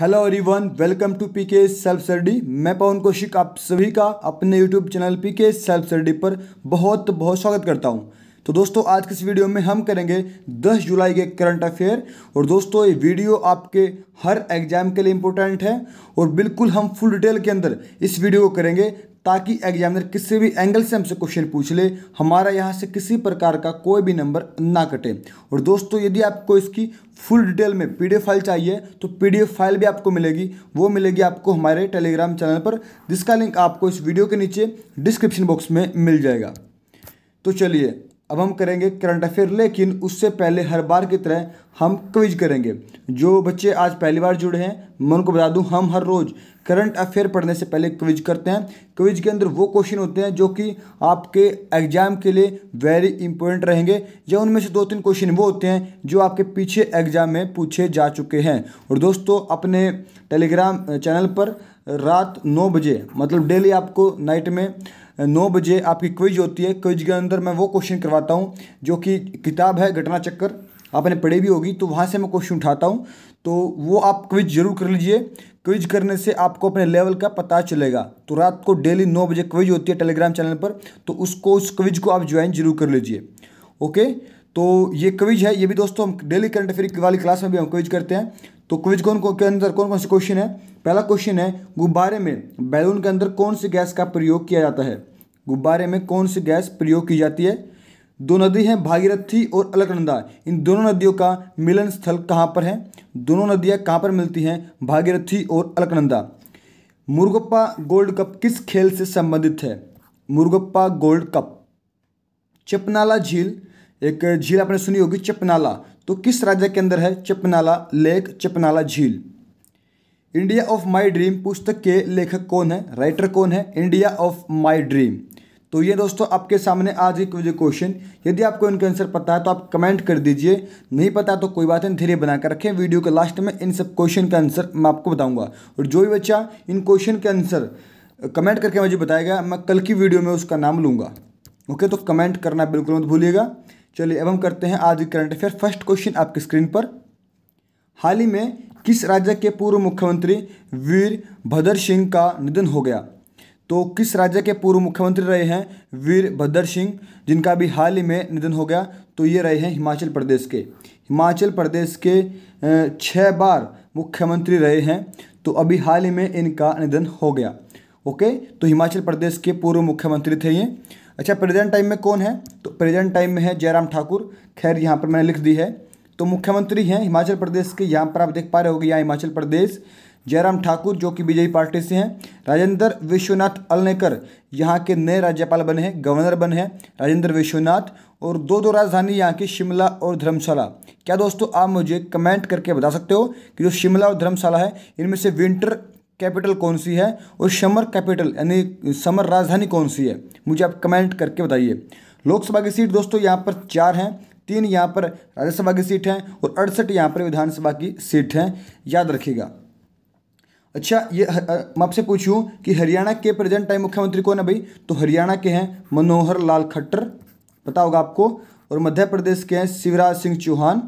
hello everyone welcome to P K self study मैं पवन कौशिक आप सभी का अपने YouTube channel P K self study पर बहुत बहुत स्वागत करता हूँ तो दोस्तों आज के इस वीडियो में हम करेंगे 10 जुलाई के करंट अफेयर और दोस्तों ये वीडियो आपके हर एग्जाम के लिए इम्पोर्टेंट है और बिल्कुल हम फुल डिटेल के अंदर इस वीडियो को करेंगे ताकि एग्जामिनर किसी भी एंगल से हमसे क्वेश्चन पूछ ले हमारा यहाँ से किसी प्रकार का कोई भी नंबर ना कटे और दोस्तों यदि आपको इसकी फुल डिटेल में पी फाइल चाहिए तो पी फाइल भी आपको मिलेगी वो मिलेगी आपको हमारे टेलीग्राम चैनल पर जिसका लिंक आपको इस वीडियो के नीचे डिस्क्रिप्शन बॉक्स में मिल जाएगा तो चलिए अब हम करेंगे करंट अफेयर लेकिन उससे पहले हर बार की तरह हम क्विज करेंगे जो बच्चे आज पहली बार जुड़े हैं मैं उनको बता दूं हम हर रोज़ करंट अफेयर पढ़ने से पहले क्विज करते हैं क्विज के अंदर वो क्वेश्चन होते हैं जो कि आपके एग्जाम के लिए वेरी इंपॉर्टेंट रहेंगे या उनमें से दो तीन क्वेश्चन वो होते हैं जो आपके पीछे एग्जाम में पूछे जा चुके हैं और दोस्तों अपने टेलीग्राम चैनल पर रात नौ बजे मतलब डेली आपको नाइट में नौ बजे आपकी क्विज होती है क्विज के अंदर मैं वो क्वेश्चन करवाता हूँ जो कि किताब है घटना चक्कर आपने पढ़ी भी होगी तो वहाँ से मैं क्वेश्चन उठाता हूँ तो वो आप क्विज जरूर कर लीजिए क्विज करने से आपको अपने लेवल का पता चलेगा तो रात को डेली नौ बजे क्विज होती है टेलीग्राम चैनल पर तो उसको उस क्विज को आप ज्वाइन जरूर कर लीजिए ओके तो ये क्विज है ये भी दोस्तों हम डेली करंट अफेयर वाली क्लास में भी हम क्विज करते हैं तो क्विज कौन कौन के अंदर कौन कौन से क्वेश्चन है पहला क्वेश्चन है गुब्बारे में बैलून के अंदर कौन सी गैस का प्रयोग किया जाता है गुब्बारे में कौन सी गैस प्रयोग की जाती है दो नदी हैं भागीरथी और अलकनंदा इन दोनों नदियों का मिलन स्थल कहाँ पर है दोनों नदियाँ कहाँ पर मिलती हैं भागीरथी और अलकनंदा मुर्गप्पा गोल्ड कप किस खेल से संबंधित है मुर्गप्पा गोल्ड कप चपनाला झील एक झील आपने सुनी होगी चपनाला तो किस राज्य के अंदर है चपनाला लेक चपनाला झील इंडिया ऑफ माई ड्रीम पुस्तक के लेखक कौन है राइटर कौन है इंडिया ऑफ माई ड्रीम तो ये दोस्तों आपके सामने आज एक मुझे क्वेश्चन यदि आपको इनका आंसर पता है तो आप कमेंट कर दीजिए नहीं पता तो कोई बात नहीं धीरे बनाकर रखें वीडियो के लास्ट में इन सब क्वेश्चन का आंसर मैं आपको बताऊँगा और जो भी बच्चा इन क्वेश्चन के आंसर कमेंट करके मुझे बताएगा मैं कल की वीडियो में उसका नाम लूँगा ओके तो कमेंट करना बिल्कुल मत भूलिएगा चलिए अब हम करते हैं आज करंट अफेयर फर्स्ट क्वेश्चन आपके स्क्रीन पर हाल ही में किस राज्य के पूर्व मुख्यमंत्री वीर भद्र सिंह का निधन हो गया तो किस राज्य के पूर्व मुख्यमंत्री रहे हैं वीर भद्र सिंह जिनका भी हाल ही में निधन हो गया तो ये रहे हैं हिमाचल प्रदेश के हिमाचल प्रदेश के छः बार मुख्यमंत्री रहे हैं तो अभी हाल ही में इनका निधन हो गया ओके तो हिमाचल प्रदेश के पूर्व मुख्यमंत्री थे ये अच्छा प्रेजेंट टाइम में कौन है तो प्रेजेंट टाइम में है जयराम ठाकुर खैर यहाँ पर मैंने लिख दी है तो मुख्यमंत्री हैं हिमाचल प्रदेश के यहाँ पर आप देख पा रहे गए यहाँ हिमाचल प्रदेश जयराम ठाकुर जो कि बीजेपी पार्टी से हैं राजेंद्र विश्वनाथ अलनेकर यहाँ के नए राज्यपाल बने हैं गवर्नर बने हैं राजेंद्र विश्वनाथ और दो दो राजधानी यहाँ की शिमला और धर्मशाला क्या दोस्तों आप मुझे कमेंट करके बता सकते हो कि जो शिमला और धर्मशाला है इनमें से विंटर कैपिटल कौन सी है और समर कैपिटल यानी समर राजधानी कौन सी है मुझे आप कमेंट करके बताइए लोकसभा की सीट दोस्तों यहाँ पर चार हैं तीन यहाँ पर राज्यसभा की सीट हैं और अड़सठ यहाँ पर विधानसभा की सीट हैं याद रखिएगा अच्छा ये मैं आपसे पूछूं कि हरियाणा के प्रेजेंट टाइम मुख्यमंत्री कौन है भाई तो हरियाणा के हैं मनोहर लाल खट्टर पता होगा आपको और मध्य प्रदेश के हैं शिवराज सिंह चौहान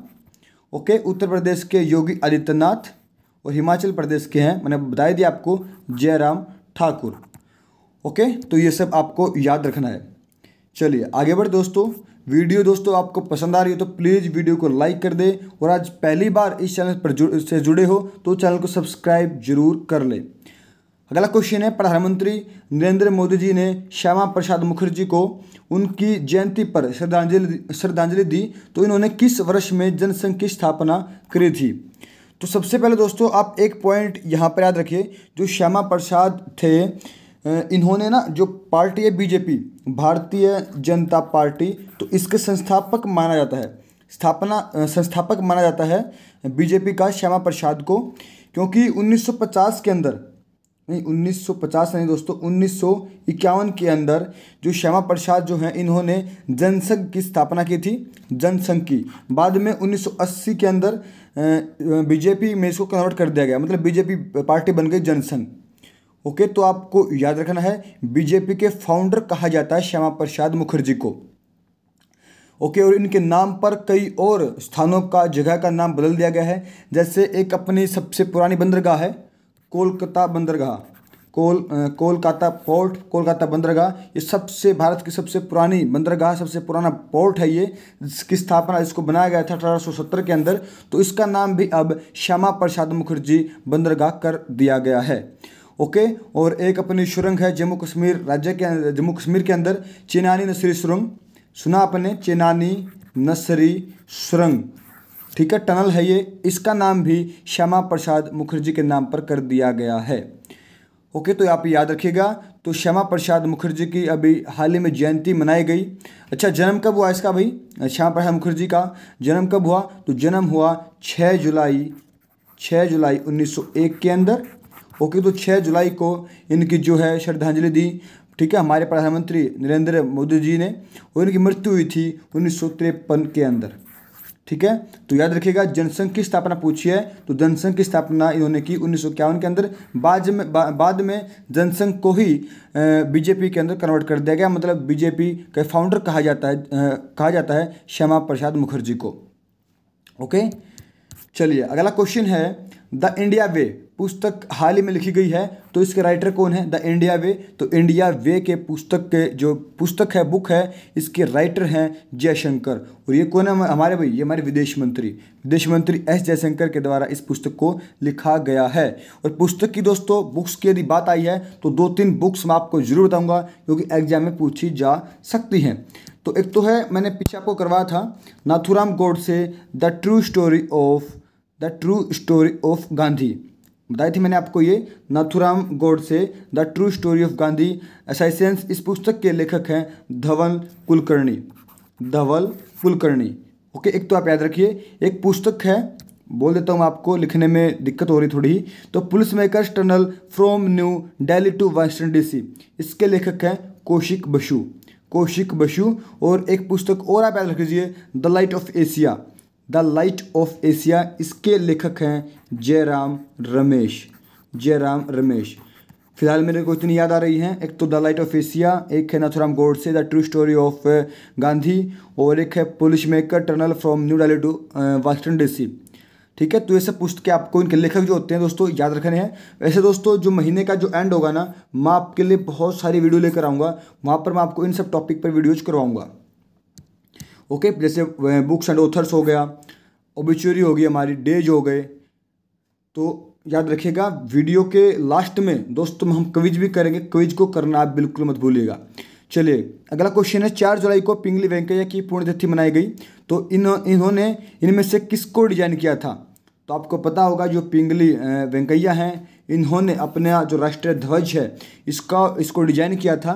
ओके उत्तर प्रदेश के योगी आदित्यनाथ और हिमाचल प्रदेश के हैं मैंने बताया दिया आपको जयराम ठाकुर ओके तो ये सब आपको याद रखना है चलिए आगे बढ़ दोस्तों वीडियो दोस्तों आपको पसंद आ रही है तो प्लीज़ वीडियो को लाइक कर दे और आज पहली बार इस चैनल पर जुड़ से जुड़े हो तो चैनल को सब्सक्राइब जरूर कर ले अगला क्वेश्चन है प्रधानमंत्री नरेंद्र मोदी जी ने श्यामा प्रसाद मुखर्जी को उनकी जयंती पर श्रद्धांजलि श्रद्धांजलि दी तो इन्होंने किस वर्ष में जनसंघ की स्थापना करी थी तो सबसे पहले दोस्तों आप एक पॉइंट यहाँ पर याद रखिए जो श्यामा प्रसाद थे इन्होंने ना जो पार्टी है बीजेपी भारतीय जनता पार्टी तो इसके संस्थापक माना जाता है स्थापना संस्थापक माना जाता है बीजेपी का श्यामा प्रसाद को क्योंकि 1950 के अंदर नहीं 1950 नहीं दोस्तों उन्नीस के अंदर जो श्यामा प्रसाद जो हैं इन्होंने जनसंघ की स्थापना की थी जनसंघ की बाद में 1980 के अंदर बीजेपी में इसको कन्वर्ट कर दिया गया मतलब बीजेपी पार्टी बन गई जनसंघ ओके तो आपको याद रखना है बीजेपी के फाउंडर कहा जाता है श्यामा प्रसाद मुखर्जी को ओके okay, और इनके नाम पर कई और स्थानों का जगह का नाम बदल दिया गया है जैसे एक अपनी सबसे पुरानी बंदरगाह है कोलकाता बंदरगाह कोल कोलकाता पोर्ट कोलकाता बंदरगाह ये सबसे भारत की सबसे पुरानी बंदरगाह सबसे पुराना पोर्ट है ये जिसकी स्थापना इसको बनाया गया था अठारह के अंदर तो इसका नाम भी अब श्यामा प्रसाद मुखर्जी बंदरगाह कर दिया गया है ओके और एक अपनी सुरंग है जम्मू कश्मीर राज्य के अं-, जम्मू कश्मीर के अंदर चेनानी नसरी सुरंग सुना आपने चेनानी नसरी सुरंग ठीक है टनल है ये इसका नाम भी श्यामा प्रसाद मुखर्जी के नाम पर कर दिया गया है ओके तो आप याद रखिएगा तो श्यामा प्रसाद मुखर्जी की अभी हाल ही में जयंती मनाई गई अच्छा जन्म कब हुआ इसका भाई श्यामा प्रसाद मुखर्जी का जन्म कब हुआ तो जन्म हुआ छः जुलाई छः जुलाई 1901 के अंदर ओके तो 6 जुलाई को इनकी जो है श्रद्धांजलि दी ठीक है हमारे प्रधानमंत्री नरेंद्र मोदी जी ने और इनकी मृत्यु हुई थी उन्नीस के अंदर ठीक है तो याद रखिएगा जनसंघ की स्थापना पूछी है तो जनसंघ की स्थापना इन्होंने की उन्नीस के अंदर बाद में बा, बाद में जनसंघ को ही बीजेपी के अंदर कन्वर्ट कर दिया गया मतलब बीजेपी का फाउंडर कहा जाता है आ, कहा जाता है श्यामा प्रसाद मुखर्जी को ओके चलिए अगला क्वेश्चन है द इंडिया वे पुस्तक हाल ही में लिखी गई है तो इसके राइटर कौन है द इंडिया वे तो इंडिया वे के पुस्तक के जो पुस्तक है बुक है इसके राइटर हैं जयशंकर और ये कौन है हमारे भाई ये हमारे विदेश मंत्री विदेश मंत्री एस जयशंकर के द्वारा इस पुस्तक को लिखा गया है और पुस्तक की दोस्तों बुक्स की यदि बात आई है तो दो तीन बुक्स मैं आपको जरूर बताऊँगा क्योंकि एग्जाम में पूछी जा सकती हैं तो एक तो है मैंने पीछे आपको करवाया था Nathuram Godse the true story of the true story of Gandhi बताई थी मैंने आपको ये Nathuram Godse the true story of Gandhi असाइसेंस इस पुस्तक के लेखक हैं धवल कुलकर्णी धवल कुलकर्णी ओके एक तो आप याद रखिए एक पुस्तक है बोल देता हूँ आपको लिखने में दिक्कत हो रही थोड़ी तो police makers tunnel from new Delhi to Washington DC इसके लेखक हैं कौशिक बशु कौशिक बशु और एक पुस्तक और आप याद रख लीजिए the light of Asia the light of Asia इसके लेखक हैं जयराम रमेश जयराम रमेश फिलहाल मेरे को इतनी याद आ रही हैं एक तो द लाइट ऑफ एशिया एक है Nathuram Godse the true story of Gandhi और एक है police maker tunnel from new Delhi to Washington DC ठीक है तो ये सब पुस्तकें आपको इनके लेखक जो होते हैं दोस्तों याद रखने हैं वैसे दोस्तों जो महीने का जो एंड होगा ना मैं आपके लिए बहुत सारी वीडियो लेकर आऊँगा वहाँ पर मैं आपको इन सब टॉपिक पर वीडियोज करवाऊँगा ओके जैसे बुक्स एंड ऑथर्स हो गया ओबिचुरी होगी हमारी डेज हो गए तो याद रखिएगा वीडियो के लास्ट में दोस्तों हम क्विज भी करेंगे क्विज को करना आप बिल्कुल मत भूलिएगा चलिए अगला क्वेश्चन है चार जुलाई को पिंगली वेंकैया की पुण्यतिथि मनाई गई तो इन इन्होंने इनमें से किसको डिजाइन किया था तो आपको पता होगा जो पिंगली वेंकैया हैं इन्होंने अपना जो राष्ट्रीय ध्वज है इसका इसको डिजाइन किया था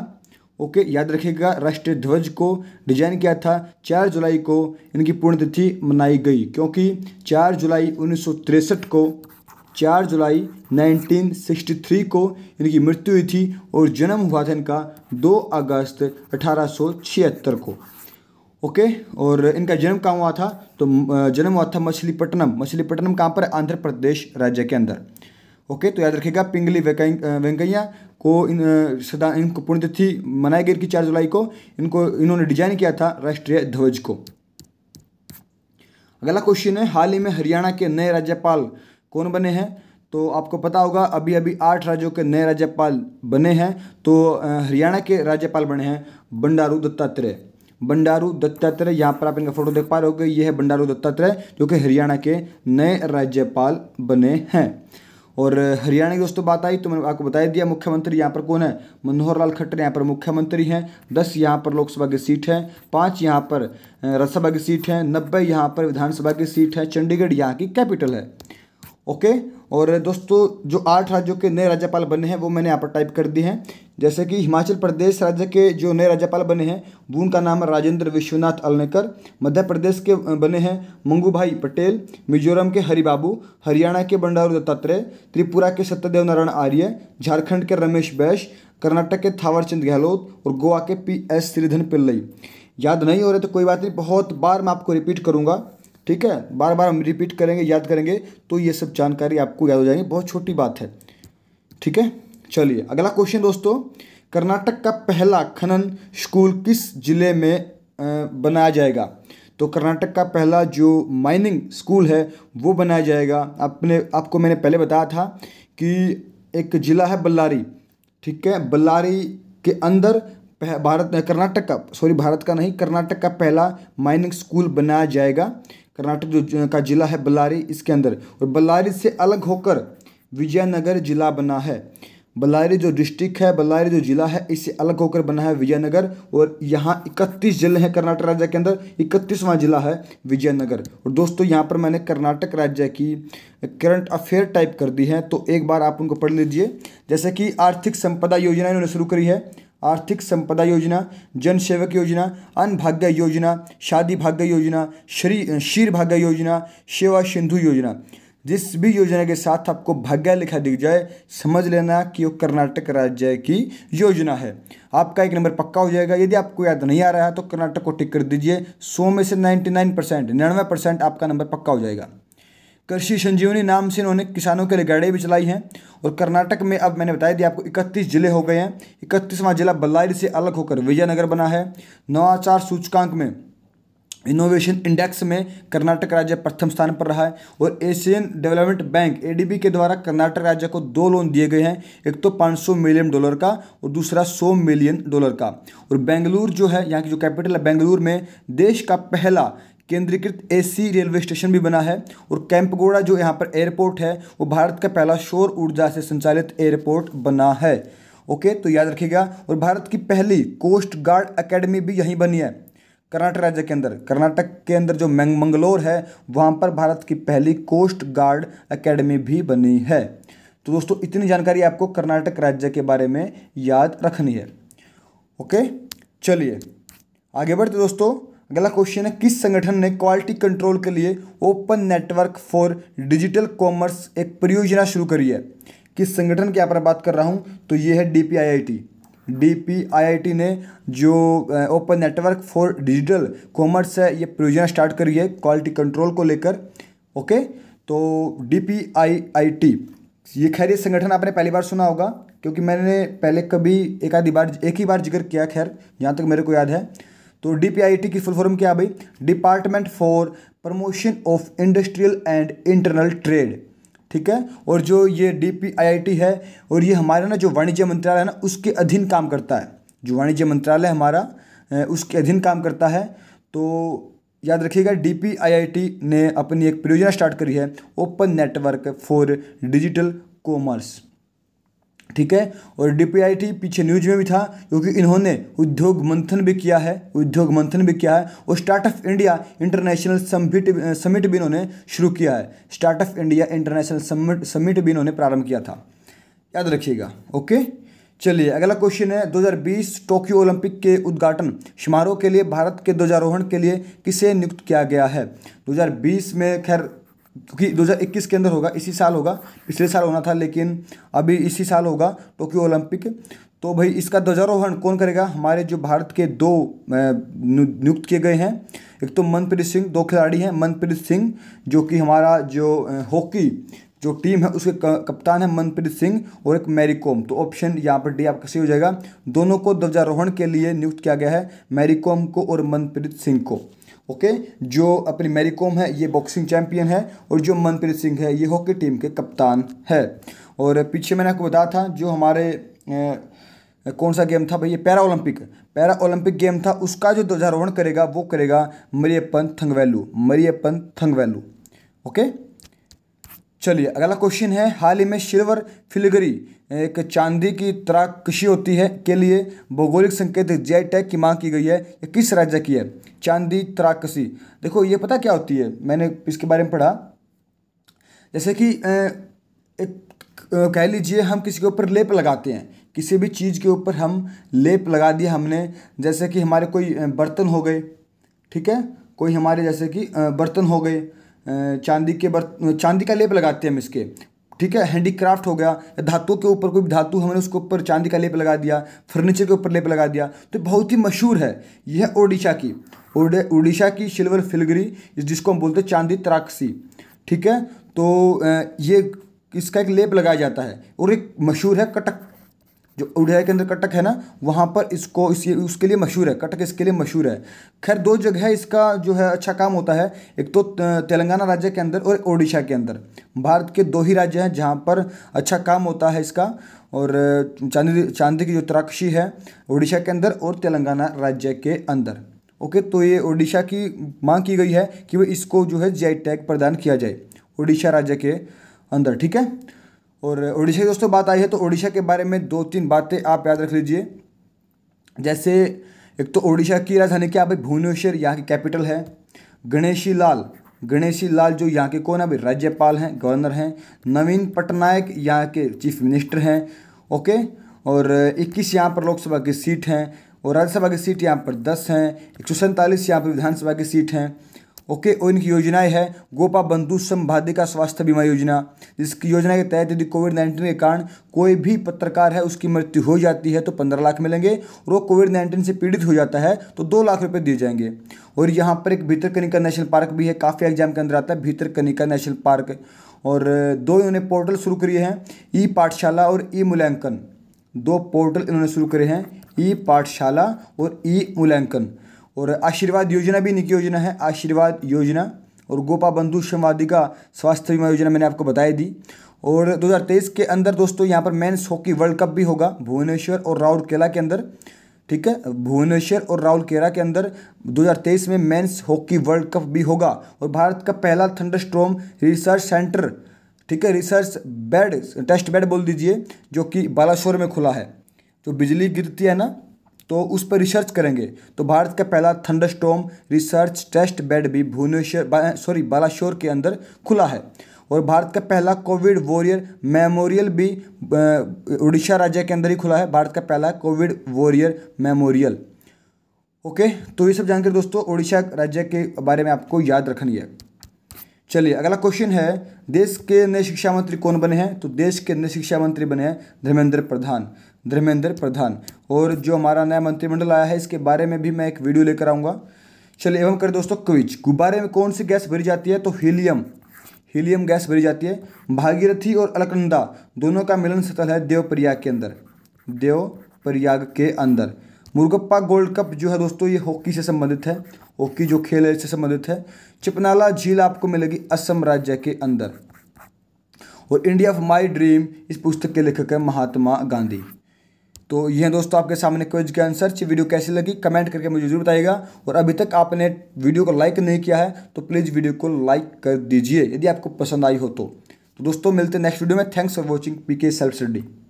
ओके याद रखिएगा राष्ट्रीय ध्वज को डिजाइन किया था चार जुलाई को इनकी पुण्यतिथि मनाई गई क्योंकि चार जुलाई उन्नीस को चार जुलाई 1963 को इनकी मृत्यु हुई थी और जन्म हुआ था इनका 2 अगस्त 1876 को ओके और इनका जन्म कहाँ हुआ था तो जन्म हुआ था मछलीपट्टनम मछलीपट्टनम कहाँ पर आंध्र प्रदेश राज्य के अंदर ओके तो याद रखिएगा पिंगली वेंकैया को इन सदा इनको पुण्यतिथि मनाई गई इनकी चार जुलाई को इनको इन्होंने डिजाइन किया था राष्ट्रीय ध्वज को अगला क्वेश्चन है हाल ही में हरियाणा के नए राज्यपाल कौन बने हैं तो आपको पता होगा अभी अभी आठ राज्यों के नए राज्यपाल बने हैं तो हरियाणा के राज्यपाल बने हैं बंडारू दत्तात्रेय बंडारू दत्तात्रेय यहाँ पर आप इनका फोटो देख पा रहे हो ये है बंडारू दत्तात्रेय जो कि हरियाणा के नए राज्यपाल बने हैं और हरियाणा की दोस्तों बात आई तो मैंने आपको बताया दिया मुख्यमंत्री यहाँ पर कौन है मनोहर लाल खट्टर यहाँ पर मुख्यमंत्री हैं दस यहाँ पर लोकसभा की सीट है पाँच यहाँ पर राज्यसभा की सीट है नब्बे यहाँ पर विधानसभा की सीट है चंडीगढ़ यहाँ की कैपिटल है ओके और दोस्तों जो आठ राज्यों के नए राज्यपाल बने हैं वो मैंने यहाँ पर टाइप कर दिए हैं जैसे कि हिमाचल प्रदेश राज्य के जो नए राज्यपाल बने हैं वो उनका नाम है राजेंद्र विश्वनाथ अलनेकर मध्य प्रदेश के बने हैं मंगू भाई पटेल मिजोरम के हरिबाबू हरियाणा के बंडारू दत्तात्रेय त्रिपुरा के सत्यदेव नारायण आर्य झारखंड के रमेश बैश कर्नाटक के थावरचंद गहलोत और गोवा के पी एस श्रीधन पिल्लई याद नहीं हो रहे तो कोई बात नहीं बहुत बार मैं आपको रिपीट करूँगा ठीक है बार बार हम रिपीट करेंगे याद करेंगे तो ये सब जानकारी आपको याद हो जाएगी बहुत छोटी बात है ठीक है चलिए अगला क्वेश्चन दोस्तों कर्नाटक का पहला खनन स्कूल किस जिले में बनाया जाएगा तो कर्नाटक का पहला जो माइनिंग स्कूल है वो बनाया जाएगा आपने आपको मैंने पहले बताया था कि एक ज़िला है बल्लारी ठीक है बल्लारी के अंदर भारत कर्नाटक का सॉरी भारत का नहीं कर्नाटक का पहला माइनिंग स्कूल बनाया जाएगा कर्नाटक जो का ज़िला है बल्लारी इसके अंदर और बल्लारी से अलग होकर विजयनगर जिला बना है बल्लारी जो डिस्ट्रिक्ट है बल्लारी जो जिला है इससे अलग होकर बना है विजयनगर और यहाँ इकतीस जिले हैं कर्नाटक राज्य के अंदर इकतीसवां जिला है विजयनगर और दोस्तों यहाँ पर मैंने कर्नाटक राज्य की करंट अफेयर टाइप कर दी है तो एक बार आप उनको पढ़ लीजिए जैसे कि आर्थिक संपदा योजना इन्होंने शुरू करी है आर्थिक संपदा योजना जन सेवक योजना अन्न भाग्य योजना शादी भाग्य योजना श्री शीर भाग्य योजना सेवा सिंधु योजना जिस भी योजना के साथ आपको भाग्य लिखा दिख जाए समझ लेना कि वो कर्नाटक राज्य की योजना है आपका एक नंबर पक्का हो जाएगा यदि आपको याद नहीं आ रहा है तो कर्नाटक को टिक कर दीजिए सौ में से नाइन्टी नाइन परसेंट निन्यानवे परसेंट आपका नंबर पक्का हो जाएगा कृषि संजीवनी नाम से इन्होंने किसानों के लिए गाड़ियाँ भी चलाई हैं और कर्नाटक में अब मैंने बताया दिया आपको इकतीस जिले हो गए हैं इकतीसवां जिला बल्लारी से अलग होकर विजयनगर बना है नवाचार सूचकांक में इनोवेशन इंडेक्स में कर्नाटक राज्य प्रथम स्थान पर रहा है और एशियन डेवलपमेंट बैंक एडीबी के द्वारा कर्नाटक राज्य को दो लोन दिए गए हैं एक तो 500 मिलियन डॉलर का और दूसरा 100 मिलियन डॉलर का और बेंगलुरु जो है यहाँ की जो कैपिटल है बेंगलुरु में देश का पहला केंद्रीकृत एसी रेलवे स्टेशन भी बना है और कैंपगोड़ा जो यहाँ पर एयरपोर्ट है वो भारत का पहला शोर ऊर्जा से संचालित एयरपोर्ट बना है ओके तो याद रखिएगा और भारत की पहली कोस्ट गार्ड अकेडमी भी यहीं बनी है कर्नाटक राज्य के अंदर कर्नाटक के अंदर जो मंगलोर है वहाँ पर भारत की पहली कोस्ट गार्ड अकेडमी भी बनी है तो दोस्तों इतनी जानकारी आपको कर्नाटक राज्य के बारे में याद रखनी है ओके चलिए आगे बढ़ते दोस्तों अगला क्वेश्चन है किस संगठन ने क्वालिटी कंट्रोल के लिए open network for digital commerce एक परियोजना शुरू करी है किस संगठन की यहाँ पर बात कर रहा हूँ तो ये है D P I I T D P I I T ने जो open network for digital commerce है ये परियोजना स्टार्ट करी है क्वालिटी कंट्रोल को लेकर ओके तो D P I I T ये खैर ये संगठन आपने पहली बार सुना होगा क्योंकि मैंने पहले कभी एक आधी बार एक ही बार जिक्र किया खैर जहाँ तक मेरे को याद है तो डी की फुल फॉर्म क्या भाई department for promotion of industrial and internal trade ठीक है और जो ये डी है और ये हमारा ना जो वाणिज्य मंत्रालय है ना उसके अधीन काम करता है जो वाणिज्य मंत्रालय हमारा उसके अधीन काम करता है तो याद रखिएगा डी ने अपनी एक परियोजना स्टार्ट करी है open network for digital commerce ठीक है और डीपीआईटी पीछे न्यूज में भी था क्योंकि इन्होंने उद्योग मंथन भी किया है उद्योग मंथन भी किया है और startup India international summit summit भी इन्होंने शुरू किया है startup India international summit summit भी इन्होंने प्रारंभ किया था याद रखिएगा ओके चलिए अगला क्वेश्चन है 2020 टोक्यो ओलंपिक के उद्घाटन समारोह के लिए भारत के ध्वजारोहण के लिए किसे नियुक्त किया गया है 2020 में खैर क्योंकि दो हज़ार इक्कीस के अंदर होगा इसी साल होगा पिछले साल होना था लेकिन अभी इसी साल होगा टोक्यो ओलंपिक तो भाई इसका ध्वजारोहण कौन करेगा हमारे जो भारत के दो नियुक्त किए गए हैं एक तो मनप्रीत सिंह दो खिलाड़ी हैं मनप्रीत सिंह जो कि हमारा जो हॉकी जो टीम है उसके कप्तान है मनप्रीत सिंह और एक मैरी कॉम तो ऑप्शन यहाँ पर डी आपका सही हो जाएगा दोनों को ध्वजारोहण के लिए नियुक्त किया गया है मैरी कॉम को और मनप्रीत सिंह को ओके जो अपनी मैरी कॉम है ये बॉक्सिंग चैंपियन है और जो मनप्रीत सिंह है ये हॉकी टीम के कप्तान है और पीछे मैंने आपको बताया था जो हमारे ए, कौन सा गेम था भैया para Olympic para Olympic game था उसका जो ध्वजारोहण करेगा वो करेगा मरियपन थंगवेलू मरियपन थंगवेलू ओके चलिए अगला क्वेश्चन है हाल ही में सिल्वर फिलगरी एक चांदी की तरह कृषि होती है के लिए भौगोलिक संकेत जीआई टैग की मांग की गई है ये किस राज्य की है चांदी तराकसी देखो ये पता क्या होती है मैंने इसके बारे में पढ़ा जैसे कि एक कह लीजिए हम किसी के ऊपर लेप लगाते हैं किसी भी चीज़ के ऊपर हम लेप लगा दिया हमने जैसे कि हमारे कोई बर्तन हो गए ठीक है कोई हमारे जैसे कि बर्तन हो गए चांदी के बर्त चांदी का लेप लगाते हैं हम इसके ठीक है हैंडीक्राफ्ट हो गया धातु के ऊपर कोई भी धातु हमने उसके ऊपर चांदी का लेप लगा दिया फर्नीचर के ऊपर लेप लगा दिया तो बहुत ही मशहूर है यह है ओडिशा की ओडिशा की सिल्वर फिलगरी जिसको हम बोलते हैं चांदी त्राक्सी ठीक है तो ये इसका एक लेप लगाया जाता है और एक मशहूर है कटक जो उड़िया के अंदर कटक है ना वहाँ पर इसको इसके उसके लिए मशहूर है कटक इसके लिए मशहूर है खैर दो जगह इसका जो है अच्छा काम होता है एक तो तेलंगाना राज्य के अंदर और ओडिशा के अंदर भारत के दो ही राज्य हैं जहाँ पर अच्छा काम होता है इसका और चांदी चांदी की जो त्राक्षी है ओडिशा के अंदर और तेलंगाना राज्य के अंदर ओके तो ये ओडिशा की मांग की गई है कि वह इसको जो है जी टैग e प्रदान किया जाए ओडिशा राज्य के अंदर ठीक है और उड़ीसा की दोस्तों बात आई है तो उड़ीसा के बारे में दो तीन बातें आप याद रख लीजिए जैसे एक तो उड़ीसा की राजधानी क्या भाई भुवनेश्वर यहाँ की कैपिटल है गणेशी लाल गणेशी लाल जो यहाँ के कौन है अभी राज्यपाल हैं गवर्नर हैं नवीन पटनायक यहाँ के चीफ मिनिस्टर हैं ओके और 21 यहाँ पर लोकसभा की सीट हैं और राज्यसभा की सीट यहाँ पर 10 हैं एक सौ सैंतालीस यहाँ पर विधानसभा की सीट हैं ओके और इनकी योजनाएं हैं गोपा बंधु संभादिका स्वास्थ्य बीमा योजना जिस योजना के तहत यदि कोविड नाइन्टीन के कारण कोई भी पत्रकार है उसकी मृत्यु हो जाती है तो पंद्रह लाख मिलेंगे और वो कोविड नाइन्टीन से पीड़ित हो जाता है तो दो लाख रुपये दिए जाएंगे और यहाँ पर एक भीतरकनिका नेशनल पार्क भी है काफ़ी एग्जाम के अंदर आता है भीतरकनिका नेशनल पार्क और दो इन्होंने पोर्टल शुरू किए हैं ई पाठशाला और ई मूल्यांकन दो पोर्टल इन्होंने शुरू करे हैं ई पाठशाला और ई मूल्यांकन और आशीर्वाद योजना भी इनकी योजना है आशीर्वाद योजना और गोपा बंधु श्रमवादिका स्वास्थ्य बीमा योजना मैंने आपको बताई दी और 2023 के अंदर दोस्तों यहाँ पर मेन्स हॉकी वर्ल्ड कप भी होगा भुवनेश्वर और राहुल केला के अंदर ठीक है भुवनेश्वर और राहुल केला के अंदर 2023 में मेंस हॉकी वर्ल्ड कप भी होगा और भारत का पहला थंडर स्ट्रोम रिसर्च सेंटर ठीक है रिसर्च बेड टेस्ट बेड बोल दीजिए जो कि बालासोर में खुला है जो बिजली गिरती है ना तो उस पर रिसर्च करेंगे तो भारत का पहला थंडरस्टॉम रिसर्च टेस्ट बेड भी भुवनेश्वर सॉरी बालाशोर के अंदर खुला है और भारत का पहला कोविड वॉरियर मेमोरियल भी उड़ीसा राज्य के अंदर ही खुला है भारत का पहला कोविड वॉरियर मेमोरियल ओके तो ये सब जानकर दोस्तों उड़ीसा राज्य के बारे में आपको याद रखनी है चलिए अगला क्वेश्चन है देश के नए शिक्षा मंत्री कौन बने हैं तो देश के नए शिक्षा मंत्री बने हैं धर्मेंद्र प्रधान धर्मेंद्र प्रधान और जो हमारा नया मंत्रिमंडल आया है इसके बारे में भी मैं एक वीडियो लेकर आऊँगा चलिए एवं करें दोस्तों क्विज गुब्बारे में कौन सी गैस भरी जाती है तो हीलियम हीलियम गैस भरी जाती है भागीरथी और अलकनंदा दोनों का मिलन स्थल है देवप्रयाग के अंदर देवप्रयाग के अंदर मुर्गप्पा गोल्ड कप जो है दोस्तों ये हॉकी से संबंधित है हॉकी जो खेल है इससे संबंधित है चिपनाला झील आपको मिलेगी असम राज्य के अंदर और इंडिया ऑफ माई ड्रीम इस पुस्तक के लेखक है महात्मा गांधी तो ये दोस्तों आपके सामने क्विज के आंसर वीडियो कैसी लगी कमेंट करके मुझे जरूर बताइएगा और अभी तक आपने वीडियो को लाइक नहीं किया है तो प्लीज़ वीडियो को लाइक कर दीजिए यदि आपको पसंद आई हो तो, तो दोस्तों मिलते हैं नेक्स्ट वीडियो में thanks for watching P K self study